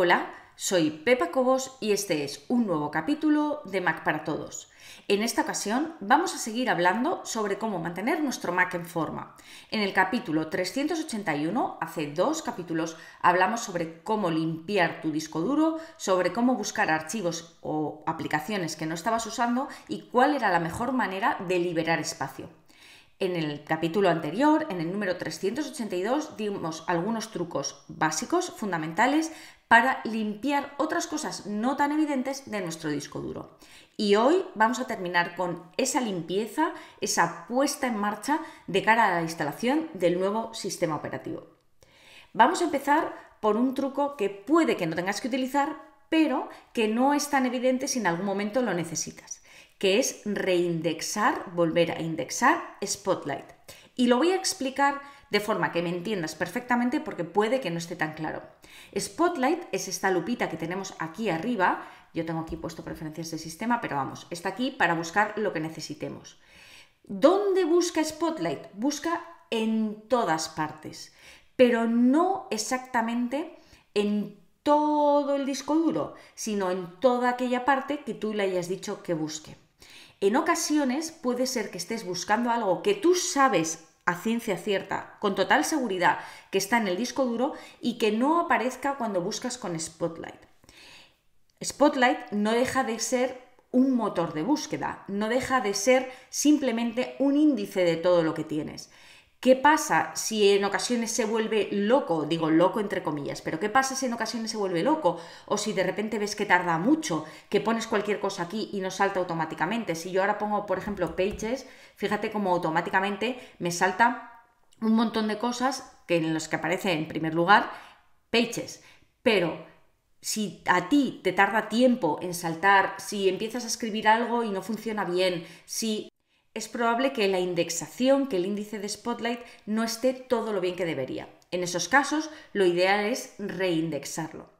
Hola, soy Pepa Cobos y este es un nuevo capítulo de Mac para Todos. En esta ocasión vamos a seguir hablando sobre cómo mantener nuestro Mac en forma. En el capítulo 381, hace dos capítulos, hablamos sobre cómo limpiar tu disco duro, sobre cómo buscar archivos o aplicaciones que no estabas usando y cuál era la mejor manera de liberar espacio. En el capítulo anterior, en el número 382, dimos algunos trucos básicos, fundamentales, para limpiar otras cosas no tan evidentes de nuestro disco duro. Y hoy vamos a terminar con esa limpieza, esa puesta en marcha de cara a la instalación del nuevo sistema operativo. Vamos a empezar por un truco que puede que no tengas que utilizar, pero que no es tan evidente si en algún momento lo necesitas, que es reindexar, volver a indexar Spotlight. Y lo voy a explicar de forma que me entiendas perfectamente porque puede que no esté tan claro. Spotlight es esta lupita que tenemos aquí arriba, yo tengo aquí puesto preferencias de sistema, pero vamos, está aquí para buscar lo que necesitemos. ¿Dónde busca Spotlight? Busca en todas partes, pero no exactamente en todo el disco duro, sino en toda aquella parte que tú le hayas dicho que busque. En ocasiones puede ser que estés buscando algo que tú sabes a ciencia cierta, con total seguridad, que está en el disco duro y que no aparezca cuando buscas con Spotlight. Spotlight no deja de ser un motor de búsqueda, no deja de ser simplemente un índice de todo lo que tienes. ¿Qué pasa si en ocasiones se vuelve loco? Digo loco entre comillas, pero ¿qué pasa si en ocasiones se vuelve loco? O si de repente ves que tarda mucho, que pones cualquier cosa aquí y no salta automáticamente. Si yo ahora pongo, por ejemplo, pages, fíjate cómo automáticamente me salta un montón de cosas que en los que aparece en primer lugar pages. Pero si a ti te tarda tiempo en saltar, si empiezas a escribir algo y no funciona bien, si es probable que la indexación, que el índice de Spotlight no esté todo lo bien que debería. En esos casos, lo ideal es reindexarlo.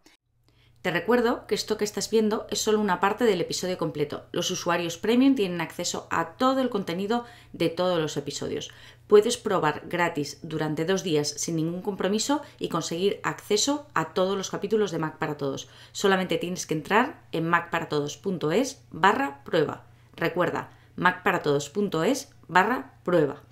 Te recuerdo que esto que estás viendo es solo una parte del episodio completo. Los usuarios premium tienen acceso a todo el contenido de todos los episodios. Puedes probar gratis durante dos días sin ningún compromiso y conseguir acceso a todos los capítulos de Mac para Todos. Solamente tienes que entrar en macparatodos.es barra prueba. Recuerda, macparatodos.es barra prueba.